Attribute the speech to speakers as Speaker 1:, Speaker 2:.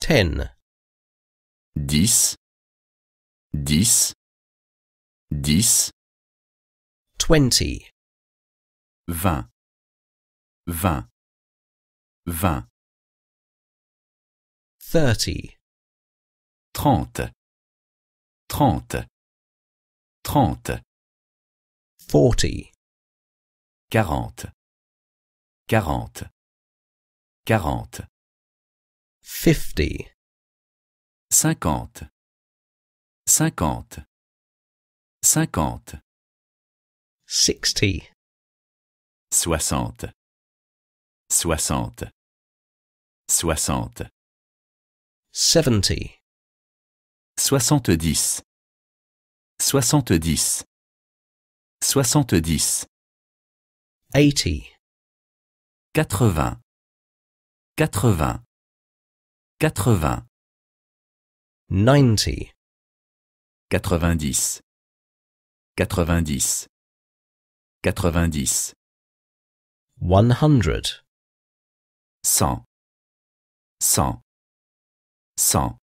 Speaker 1: 10, Dix, dix, dix. Twenty. Vingt, vingt, vingt. Thirty. Trente, trente, trente. Forty. Quarante, quarante, quarante fifty. Cinquante. Cinquante. Cinquante. Sixty. Soixante. Soixante. Soixante. Seventy. Soixante-dix. Soixante-dix. Soixante-dix. Eighty. Quatre-vingts. Quatre-vingts. 80 90 90 90 90 100 100 100 100